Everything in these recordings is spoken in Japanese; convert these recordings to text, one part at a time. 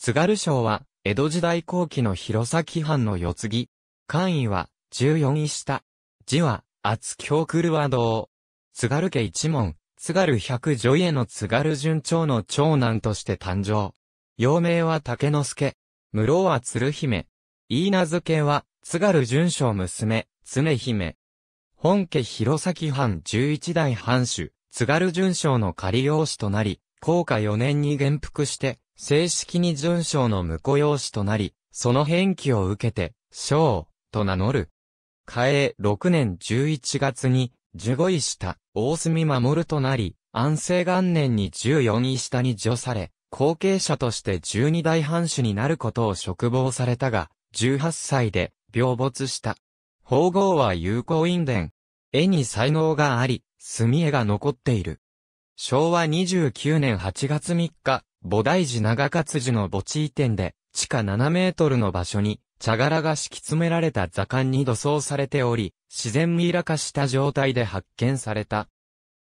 津軽省は、江戸時代後期の弘前藩の世継ぎ。官位は、十四位下。字は、厚京狂和堂。津軽家一門、津軽百女家の津軽順長の長男として誕生。幼名は竹之助。室は鶴姫。言い名付けは、津軽順将娘、常姫。本家弘前藩十一代藩主、津軽順将の仮養子となり、高下四年に元服して、正式に順将の婿養子となり、その返記を受けて、将と名乗る。嘉永6年11月に、15位下、大隅守となり、安政元年に14位下に除され、後継者として12代藩主になることを嘱望されたが、18歳で病没した。法号は有効因伝。絵に才能があり、墨絵が残っている。昭和29年8月3日、菩提寺長勝寺の墓地移転で、地下7メートルの場所に、茶柄が敷き詰められた座間に土葬されており、自然ミイラ化した状態で発見された。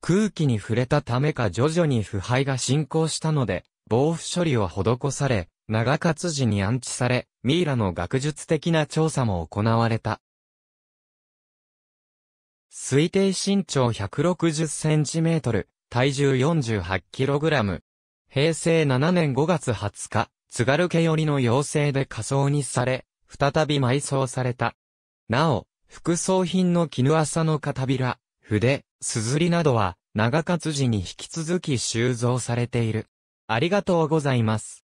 空気に触れたためか徐々に腐敗が進行したので、防腐処理を施され、長勝寺に安置され、ミイラの学術的な調査も行われた。推定身長160センチメートル、体重48キログラム、平成7年5月20日、津軽家よりの要請で仮装にされ、再び埋葬された。なお、副葬品の絹浅の片びら、筆、硯などは、長勝寺に引き続き収蔵されている。ありがとうございます。